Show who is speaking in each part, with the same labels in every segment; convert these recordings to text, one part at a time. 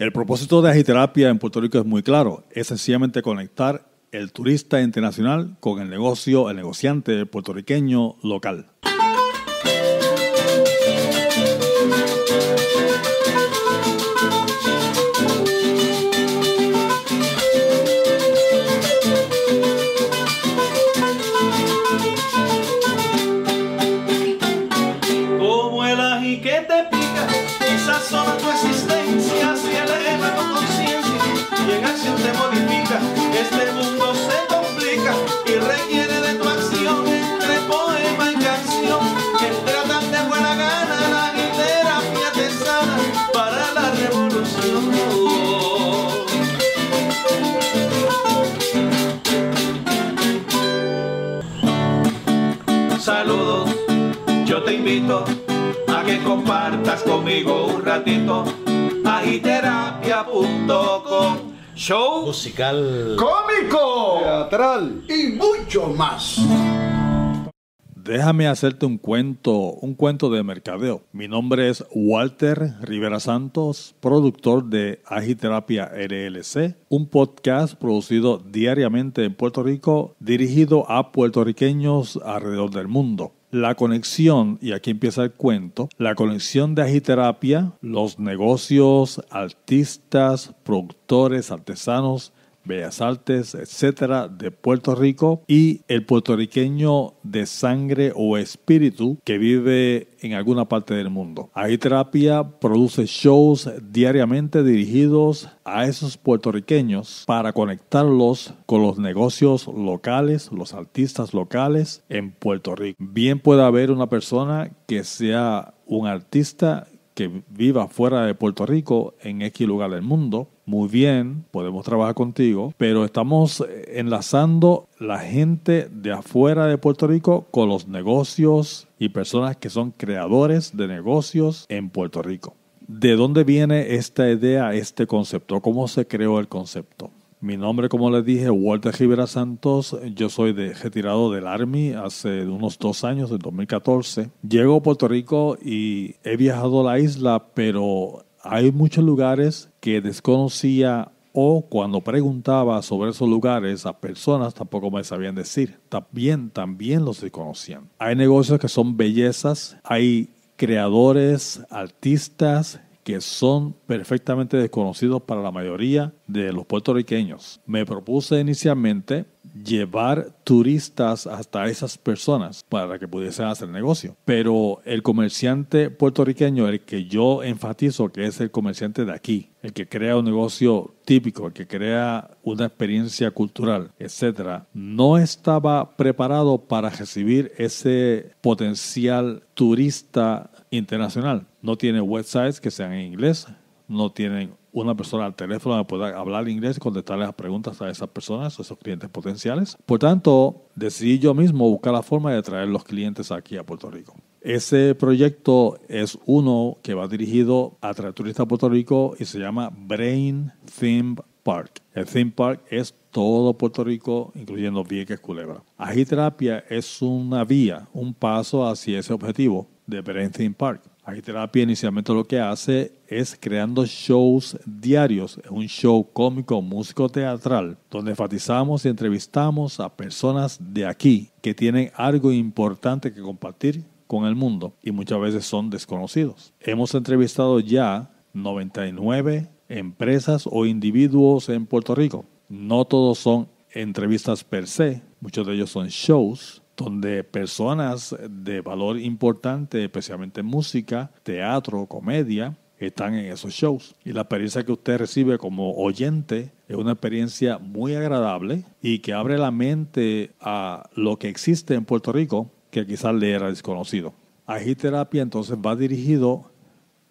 Speaker 1: El propósito de Agiterapia en Puerto Rico es muy claro, es sencillamente conectar el turista internacional con el negocio, el negociante puertorriqueño local. Estás conmigo un ratito. Agiterapia.com Show musical, cómico, teatral y mucho más. Déjame hacerte un cuento, un cuento de mercadeo. Mi nombre es Walter Rivera Santos, productor de Agiterapia LLC, un podcast producido diariamente en Puerto Rico, dirigido a puertorriqueños alrededor del mundo la conexión, y aquí empieza el cuento, la conexión de agiterapia, los negocios, artistas, productores, artesanos, Bellas Artes, etcétera, de Puerto Rico y el puertorriqueño de sangre o espíritu que vive en alguna parte del mundo. Ahí Terapia produce shows diariamente dirigidos a esos puertorriqueños para conectarlos con los negocios locales, los artistas locales en Puerto Rico. Bien puede haber una persona que sea un artista que viva fuera de Puerto Rico en X lugar del mundo muy bien, podemos trabajar contigo, pero estamos enlazando la gente de afuera de Puerto Rico con los negocios y personas que son creadores de negocios en Puerto Rico. ¿De dónde viene esta idea, este concepto? ¿Cómo se creó el concepto? Mi nombre, como les dije, Walter Rivera Santos. Yo soy de, retirado del Army hace unos dos años, en 2014. Llego a Puerto Rico y he viajado a la isla, pero hay muchos lugares que desconocía o cuando preguntaba sobre esos lugares a personas tampoco me sabían decir. También, también los desconocían. Hay negocios que son bellezas, hay creadores, artistas que son perfectamente desconocidos para la mayoría de los puertorriqueños. Me propuse inicialmente llevar turistas hasta esas personas para que pudiesen hacer negocio. Pero el comerciante puertorriqueño, el que yo enfatizo que es el comerciante de aquí, el que crea un negocio típico, el que crea una experiencia cultural, etcétera, no estaba preparado para recibir ese potencial turista internacional. No tiene websites que sean en inglés, no tienen una persona al teléfono me pueda hablar inglés y contestarle las preguntas a esas personas, a esos clientes potenciales. Por tanto, decidí yo mismo buscar la forma de traer los clientes aquí a Puerto Rico. Ese proyecto es uno que va dirigido a turistas a Puerto Rico y se llama Brain Theme Park. El Theme Park es todo Puerto Rico, incluyendo Vieques, Culebra. Agiterapia es una vía, un paso hacia ese objetivo de Brain Theme Park terapia inicialmente lo que hace es creando shows diarios, un show cómico, músico teatral, donde enfatizamos y entrevistamos a personas de aquí que tienen algo importante que compartir con el mundo y muchas veces son desconocidos. Hemos entrevistado ya 99 empresas o individuos en Puerto Rico. No todos son entrevistas per se, muchos de ellos son shows donde personas de valor importante, especialmente música, teatro, comedia, están en esos shows. Y la experiencia que usted recibe como oyente es una experiencia muy agradable y que abre la mente a lo que existe en Puerto Rico que quizás le era desconocido. Agiterapia entonces va dirigido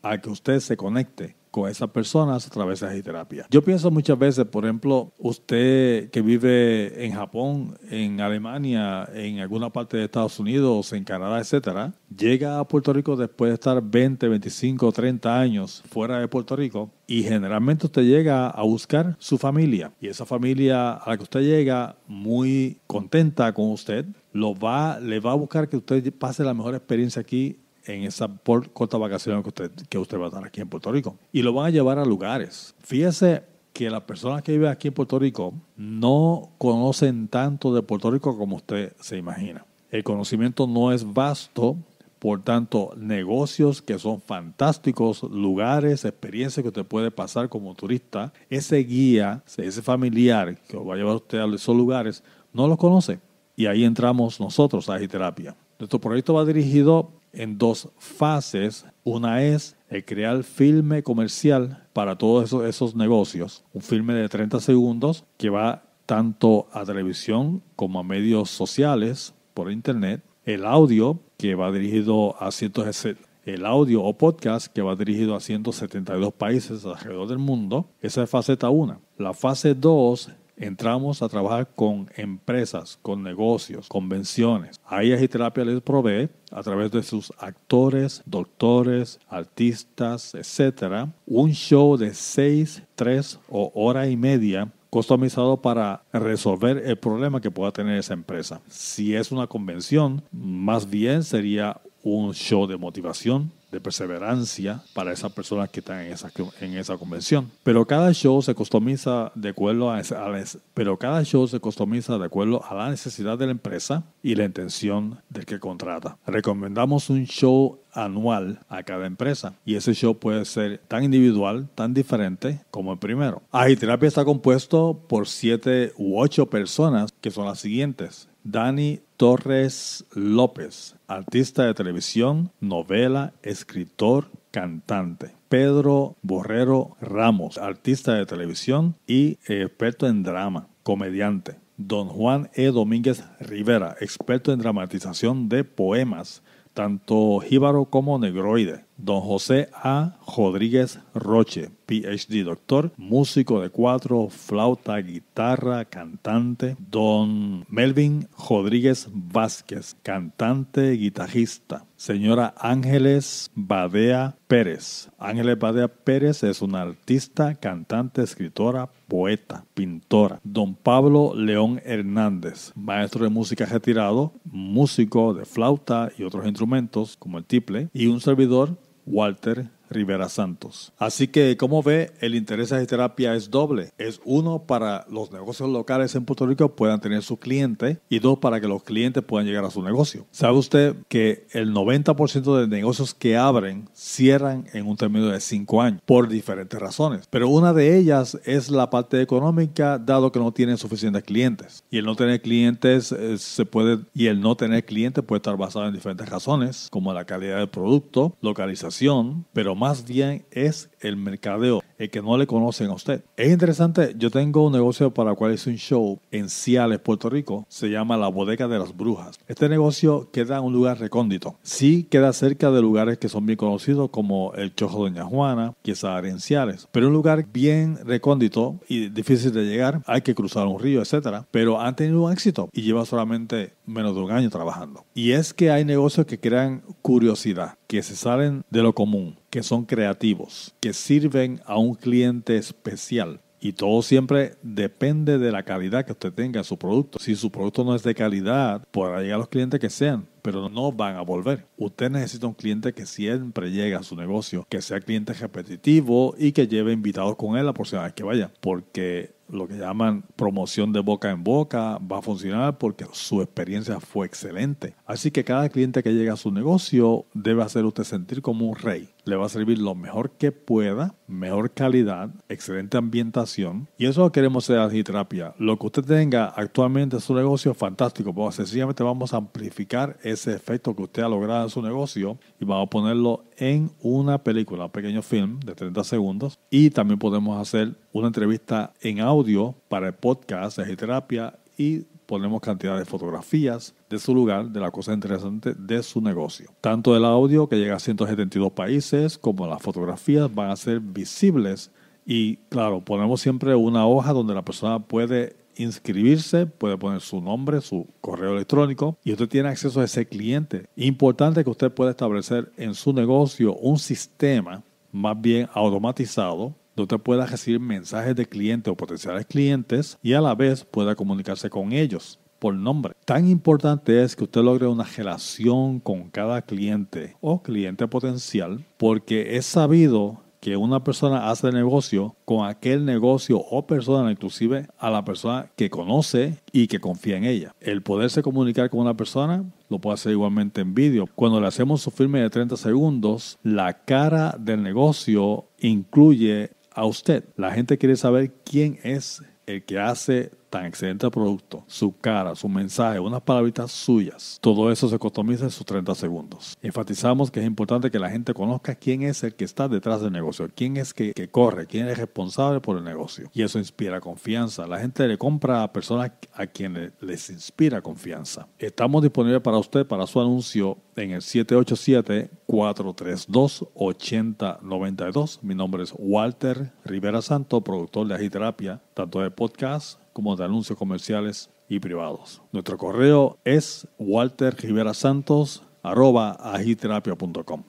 Speaker 1: a que usted se conecte con esas personas a través de la terapia. Yo pienso muchas veces, por ejemplo, usted que vive en Japón, en Alemania, en alguna parte de Estados Unidos, en Canadá, etcétera, llega a Puerto Rico después de estar 20, 25, 30 años fuera de Puerto Rico y generalmente usted llega a buscar su familia y esa familia a la que usted llega muy contenta con usted, lo va, le va a buscar que usted pase la mejor experiencia aquí en esa corta vacación que usted, va a estar aquí en Puerto Rico. Y lo van a llevar a lugares. Fíjese que las personas que viven aquí en Puerto Rico no conocen tanto de Puerto Rico como usted se imagina. El conocimiento no es vasto, por tanto, negocios que son fantásticos, lugares, experiencias que usted puede pasar como turista, ese guía, ese familiar que va a llevar usted a esos lugares, no los conoce. Y ahí entramos nosotros a Agiterapia. Nuestro proyecto va dirigido en dos fases. Una es el crear filme comercial para todos esos, negocios, un filme de 30 segundos que va tanto a televisión como a medios sociales por internet, el audio que va dirigido a cientos el audio o podcast que va dirigido a 172 países alrededor del mundo, esa es faceta 1. La fase 2 Entramos a trabajar con empresas, con negocios, convenciones. Ahí Agiterapia les provee a través de sus actores, doctores, artistas, etc. Un show de seis, tres o hora y media customizado para resolver el problema que pueda tener esa empresa. Si es una convención, más bien sería un show de motivación, de perseverancia para esas personas que están en esa, en esa convención. Pero cada show se customiza de acuerdo a, a pero cada show se customiza de acuerdo a la necesidad de la empresa y la intención del que contrata. Recomendamos un show anual a cada empresa y ese show puede ser tan individual, tan diferente como el primero. Agiterapia está compuesto por siete u ocho personas que son las siguientes. Dani Torres López, artista de televisión, novela, escritor, cantante. Pedro Borrero Ramos, artista de televisión y experto en drama, comediante. Don Juan E. Domínguez Rivera, experto en dramatización de poemas, tanto jíbaro como negroide. Don José A. Rodríguez Roche, PhD, doctor, músico de cuatro, flauta, guitarra, cantante. Don Melvin Rodríguez Vázquez, cantante, guitarrista. Señora Ángeles Badea Pérez. Ángeles Badea Pérez es una artista, cantante, escritora, poeta, pintora. Don Pablo León Hernández, maestro de música retirado, músico de flauta y otros instrumentos como el tiple, y un servidor Walter Rivera Santos. Así que, como ve, el interés de terapia es doble. Es uno para los negocios locales en Puerto Rico puedan tener su cliente y dos para que los clientes puedan llegar a su negocio. ¿Sabe usted que el 90% de negocios que abren cierran en un término de 5 años por diferentes razones? Pero una de ellas es la parte económica, dado que no tienen suficientes clientes. Y el no tener clientes eh, se puede y el no tener clientes puede estar basado en diferentes razones, como la calidad del producto, localización, pero más bien es el mercadeo, el que no le conocen a usted. Es interesante, yo tengo un negocio para el cual hice un show en Ciales, Puerto Rico, se llama La Bodega de las Brujas. Este negocio queda en un lugar recóndito, sí queda cerca de lugares que son bien conocidos como el Chojo Doña Juana, quizá en Ciales, pero un lugar bien recóndito y difícil de llegar, hay que cruzar un río, etcétera, pero ha tenido un éxito y lleva solamente menos de un año trabajando. Y es que hay negocios que crean curiosidad que se salen de lo común, que son creativos, que sirven a un cliente especial. Y todo siempre depende de la calidad que usted tenga en su producto. Si su producto no es de calidad, podrá llegar a los clientes que sean, pero no van a volver. Usted necesita un cliente que siempre llegue a su negocio, que sea cliente repetitivo y que lleve invitados con él la próxima vez que vaya, porque lo que llaman promoción de boca en boca va a funcionar porque su experiencia fue excelente. Así que cada cliente que llega a su negocio debe hacer usted sentir como un rey. Le va a servir lo mejor que pueda, mejor calidad, excelente ambientación. Y eso lo queremos hacer Agitrapia. Lo que usted tenga actualmente en su negocio, fantástico. Pues sencillamente vamos a amplificar ese efecto que usted ha logrado en su negocio y vamos a ponerlo en una película, un pequeño film de 30 segundos. Y también podemos hacer una entrevista en audio para el podcast de Terapia y ponemos cantidad de fotografías de su lugar, de la cosa interesante de su negocio. Tanto el audio que llega a 172 países como las fotografías van a ser visibles y claro, ponemos siempre una hoja donde la persona puede inscribirse, puede poner su nombre, su correo electrónico y usted tiene acceso a ese cliente. Importante que usted pueda establecer en su negocio un sistema más bien automatizado donde usted pueda recibir mensajes de clientes o potenciales clientes y a la vez pueda comunicarse con ellos por nombre. Tan importante es que usted logre una relación con cada cliente o cliente potencial porque es sabido una persona hace negocio con aquel negocio o persona, inclusive a la persona que conoce y que confía en ella. El poderse comunicar con una persona lo puede hacer igualmente en vídeo. Cuando le hacemos su firme de 30 segundos, la cara del negocio incluye a usted. La gente quiere saber quién es el que hace tan excelente producto, su cara, su mensaje, unas palabritas suyas, todo eso se customiza en sus 30 segundos. Enfatizamos que es importante que la gente conozca quién es el que está detrás del negocio, quién es que, que corre, quién es responsable por el negocio. Y eso inspira confianza. La gente le compra a personas a quienes les inspira confianza. Estamos disponibles para usted, para su anuncio en el 787-432-8092. Mi nombre es Walter Rivera Santo, productor de Agiterapia tanto de podcast como de anuncios comerciales y privados. Nuestro correo es Walter Rivera Santos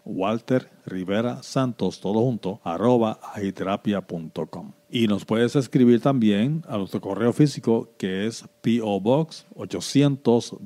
Speaker 1: Walter Rivera Santos, todo junto, y nos puedes escribir también a nuestro correo físico que es PO Box 800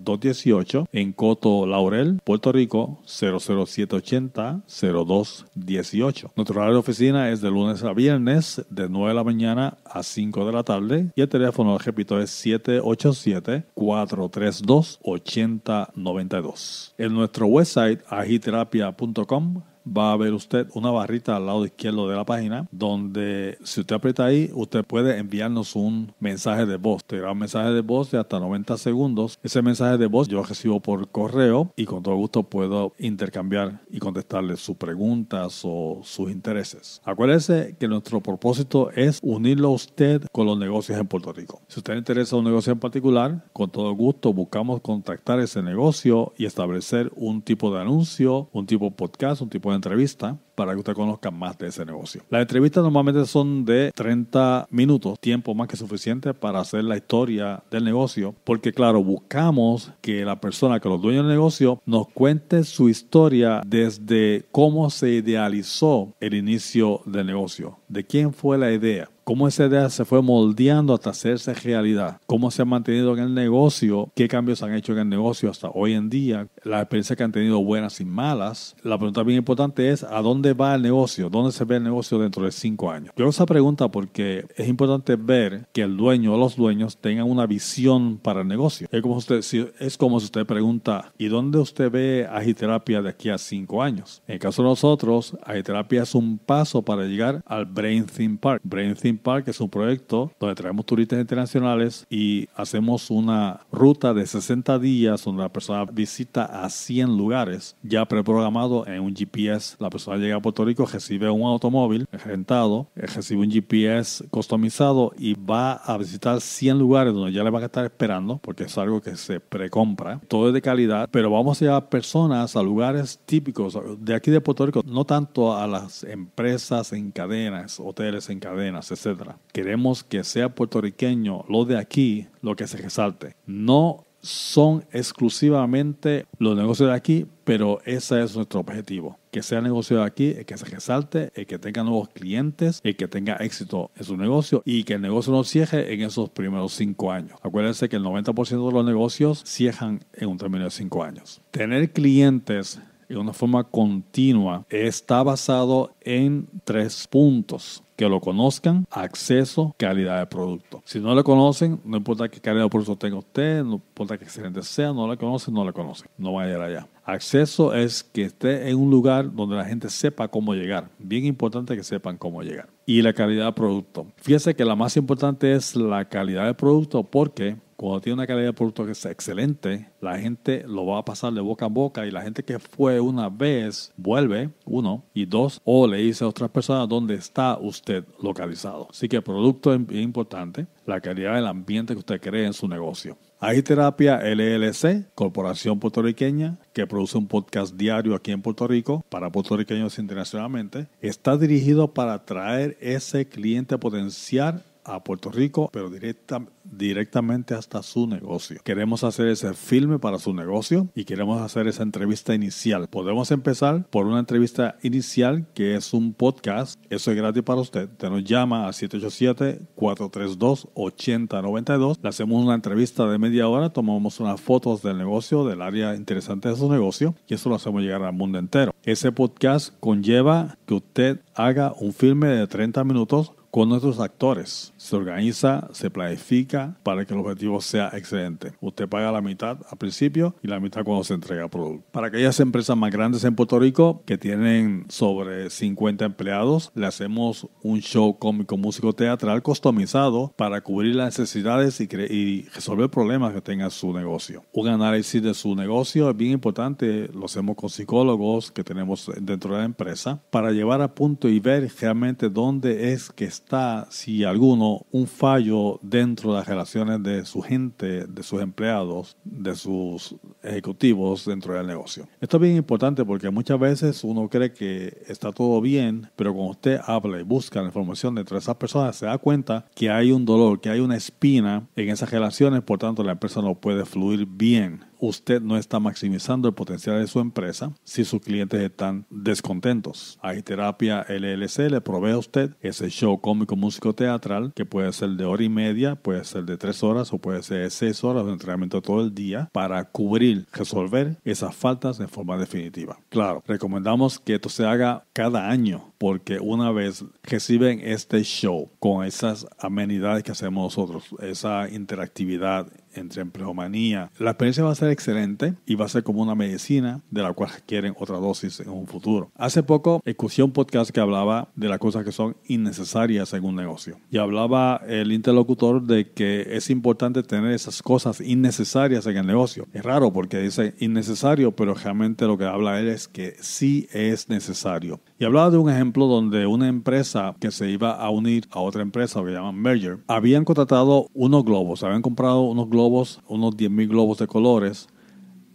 Speaker 1: en Coto Laurel, Puerto Rico 00780-0218. Nuestro horario de oficina es de lunes a viernes de 9 de la mañana a 5 de la tarde y el teléfono, repito, es 787-432-8092. En nuestro website agiterapia.com va a ver usted una barrita al lado izquierdo de la página donde si usted aprieta ahí, usted puede enviarnos un mensaje de voz. Te un mensaje de voz de hasta 90 segundos. Ese mensaje de voz yo recibo por correo y con todo gusto puedo intercambiar y contestarle sus preguntas o sus intereses. Acuérdese que nuestro propósito es unirlo a usted con los negocios en Puerto Rico. Si usted interesa un negocio en particular, con todo gusto buscamos contactar ese negocio y establecer un tipo de anuncio, un tipo de podcast, un tipo de entrevista para que usted conozca más de ese negocio. Las entrevistas normalmente son de 30 minutos, tiempo más que suficiente para hacer la historia del negocio, porque claro, buscamos que la persona, que los dueños del negocio, nos cuente su historia desde cómo se idealizó el inicio del negocio, de quién fue la idea cómo esa idea se fue moldeando hasta hacerse realidad, cómo se ha mantenido en el negocio, qué cambios han hecho en el negocio hasta hoy en día, las experiencias que han tenido buenas y malas. La pregunta bien importante es a dónde va el negocio? ¿Dónde se ve el negocio dentro de cinco años? Yo hago esa pregunta porque es importante ver que el dueño o los dueños tengan una visión para el negocio. Es como, usted, si, es como usted pregunta, ¿y dónde usted ve agiterapia de aquí a cinco años? En el caso de nosotros, agiterapia es un paso para llegar al Brain Theme Park. Brain Theme Park es un proyecto donde traemos turistas internacionales y hacemos una ruta de 60 días donde la persona visita a 100 lugares ya preprogramado en un GPS. La persona llega a Puerto Rico recibe un automóvil rentado, eh, recibe un GPS customizado y va a visitar 100 lugares donde ya le van a estar esperando, porque es algo que se precompra. Todo es de calidad, pero vamos a llevar personas, a lugares típicos de aquí de Puerto Rico, no tanto a las empresas en cadenas, hoteles en cadenas, etcétera. Queremos que sea puertorriqueño lo de aquí lo que se resalte. No son exclusivamente los negocios de aquí, pero ese es nuestro objetivo. Que sea el negocio de aquí, que se resalte, que tenga nuevos clientes, el que tenga éxito en su negocio y que el negocio no cierre en esos primeros cinco años. Acuérdense que el 90% de los negocios cierran en un término de cinco años. Tener clientes de una forma continua está basado en tres puntos que lo conozcan, acceso, calidad de producto. Si no lo conocen, no importa qué calidad de producto tenga usted, no importa qué excelente sea, no lo conocen, no lo conocen. No va a llegar allá. Acceso es que esté en un lugar donde la gente sepa cómo llegar. Bien importante que sepan cómo llegar. Y la calidad de producto. Fíjese que la más importante es la calidad de producto porque cuando tiene una calidad de producto que es excelente, la gente lo va a pasar de boca a boca y la gente que fue una vez vuelve, uno, y dos, o le dice a otras personas dónde está usted localizado. Así que el producto es importante, la calidad del ambiente que usted cree en su negocio. Ahí Terapia LLC, corporación puertorriqueña que produce un podcast diario aquí en Puerto Rico para puertorriqueños internacionalmente, está dirigido para atraer ese cliente potencial a Puerto Rico, pero directa, directamente hasta su negocio. Queremos hacer ese filme para su negocio y queremos hacer esa entrevista inicial. Podemos empezar por una entrevista inicial que es un podcast. Eso es gratis para usted. Te nos llama a 787-432-8092. Le hacemos una entrevista de media hora, tomamos unas fotos del negocio, del área interesante de su negocio y eso lo hacemos llegar al mundo entero. Ese podcast conlleva que usted haga un filme de 30 minutos con nuestros actores. Se organiza, se planifica para que el objetivo sea excelente. Usted paga la mitad al principio y la mitad cuando se entrega el producto. Para aquellas empresas más grandes en Puerto Rico que tienen sobre 50 empleados, le hacemos un show cómico músico teatral customizado para cubrir las necesidades y, y resolver problemas que tenga su negocio. Un análisis de su negocio es bien importante, lo hacemos con psicólogos que tenemos dentro de la empresa para llevar a punto y ver realmente dónde es que está está, si alguno, un fallo dentro de las relaciones de su gente, de sus empleados, de sus ejecutivos dentro del negocio. Esto es bien importante porque muchas veces uno cree que está todo bien, pero cuando usted habla y busca la información dentro de esas personas, se da cuenta que hay un dolor, que hay una espina en esas relaciones, por tanto la empresa no puede fluir bien usted no está maximizando el potencial de su empresa si sus clientes están descontentos. Hay terapia LLC le provee a usted ese show cómico músico teatral que puede ser de hora y media, puede ser de tres horas o puede ser de seis horas de entrenamiento todo el día para cubrir, resolver esas faltas de forma definitiva. Claro, recomendamos que esto se haga cada año porque una vez reciben este show con esas amenidades que hacemos nosotros, esa interactividad entre empleomanía. La experiencia va a ser excelente y va a ser como una medicina de la cual quieren otra dosis en un futuro. Hace poco escuché un podcast que hablaba de las cosas que son innecesarias en un negocio y hablaba el interlocutor de que es importante tener esas cosas innecesarias en el negocio. Es raro porque dice innecesario, pero realmente lo que habla él es que sí es necesario. Y hablaba de un ejemplo donde una empresa que se iba a unir a otra empresa, que llaman merger, habían contratado unos globos, habían comprado unos globos unos 10.000 globos de colores,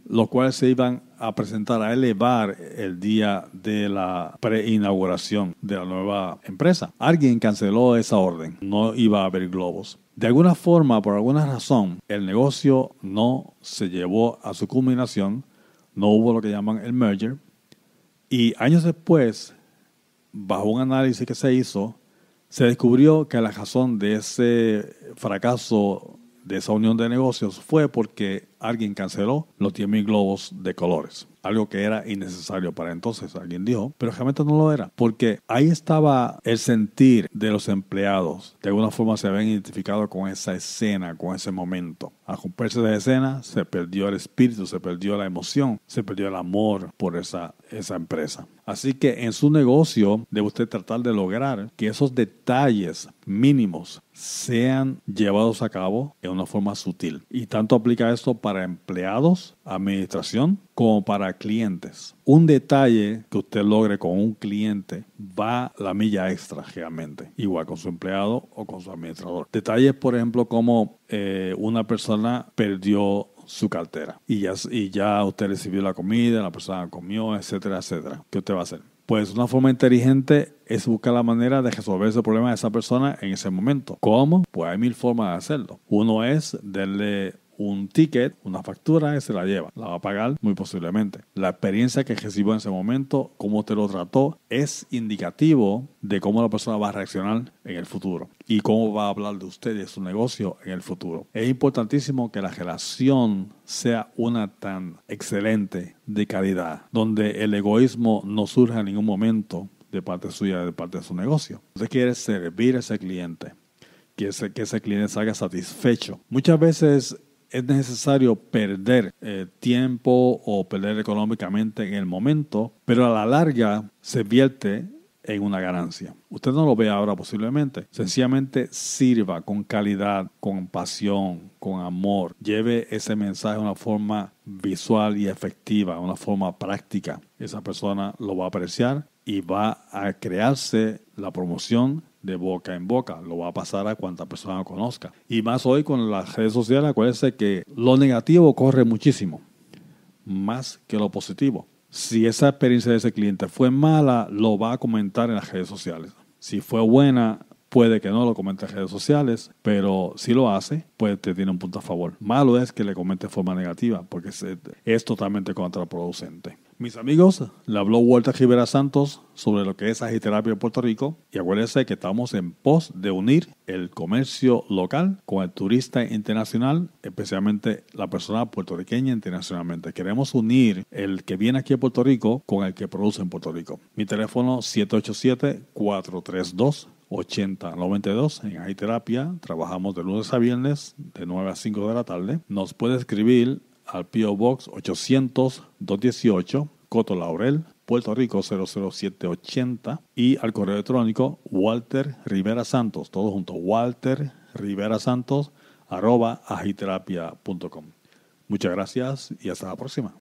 Speaker 1: los cuales se iban a presentar, a elevar el día de la preinauguración de la nueva empresa. Alguien canceló esa orden, no iba a haber globos. De alguna forma, por alguna razón, el negocio no se llevó a su culminación, no hubo lo que llaman el merger, y años después, bajo un análisis que se hizo, se descubrió que la razón de ese fracaso de esa unión de negocios fue porque alguien canceló los 10.000 globos de colores algo que era innecesario para entonces, alguien dijo, pero realmente no lo era, porque ahí estaba el sentir de los empleados, de alguna forma se habían identificado con esa escena, con ese momento. Al romperse la escena, se perdió el espíritu, se perdió la emoción, se perdió el amor por esa, esa empresa. Así que en su negocio debe usted tratar de lograr que esos detalles mínimos sean llevados a cabo de una forma sutil. Y tanto aplica esto para empleados, administración, como para clientes. Un detalle que usted logre con un cliente va la milla extra realmente, igual con su empleado o con su administrador. Detalles, por ejemplo, como eh, una persona perdió su cartera y ya, y ya usted recibió la comida, la persona comió, etcétera, etcétera. ¿Qué usted va a hacer? Pues una forma inteligente es buscar la manera de resolver ese problema de esa persona en ese momento. ¿Cómo? Pues hay mil formas de hacerlo. Uno es darle un ticket, una factura y se la lleva. La va a pagar muy posiblemente. La experiencia que recibió en ese momento, cómo te lo trató, es indicativo de cómo la persona va a reaccionar en el futuro y cómo va a hablar de usted y de su negocio en el futuro. Es importantísimo que la relación sea una tan excelente de calidad, donde el egoísmo no surja en ningún momento de parte suya, de parte de su negocio. Usted quiere servir a ese cliente, que que ese cliente salga satisfecho. Muchas veces es necesario perder eh, tiempo o perder económicamente en el momento, pero a la larga se vierte en una ganancia. Usted no lo ve ahora posiblemente. Sencillamente sirva con calidad, con pasión, con amor. Lleve ese mensaje de una forma visual y efectiva, una forma práctica. Esa persona lo va a apreciar y va a crearse la promoción de boca en boca, lo va a pasar a cuanta persona conozca. Y más hoy con las redes sociales, acuérdense que lo negativo corre muchísimo, más que lo positivo. Si esa experiencia de ese cliente fue mala, lo va a comentar en las redes sociales. Si fue buena, Puede que no lo comente en redes sociales, pero si lo hace, pues te tiene un punto a favor. Malo es que le comente de forma negativa, porque es totalmente contraproducente. Mis amigos, le habló Walter Rivera Santos sobre lo que es agiterapia en Puerto Rico y acuérdense que estamos en pos de unir el comercio local con el turista internacional, especialmente la persona puertorriqueña internacionalmente. Queremos unir el que viene aquí a Puerto Rico con el que produce en Puerto Rico. Mi teléfono 787 432 8092. En Agiterapia. trabajamos de lunes a viernes de 9 a 5 de la tarde. Nos puede escribir al PO Box 800 218 Coto Laurel, Puerto Rico 00780 y al correo electrónico Walter Rivera Santos, todo junto, Walter Rivera Santos arroba agiterapia.com. Muchas gracias y hasta la próxima.